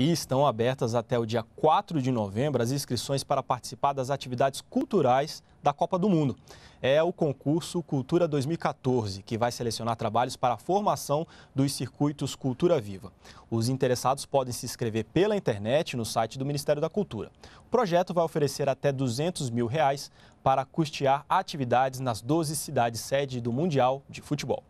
E estão abertas até o dia 4 de novembro as inscrições para participar das atividades culturais da Copa do Mundo. É o concurso Cultura 2014, que vai selecionar trabalhos para a formação dos circuitos Cultura Viva. Os interessados podem se inscrever pela internet no site do Ministério da Cultura. O projeto vai oferecer até 200 mil reais para custear atividades nas 12 cidades sede do Mundial de Futebol.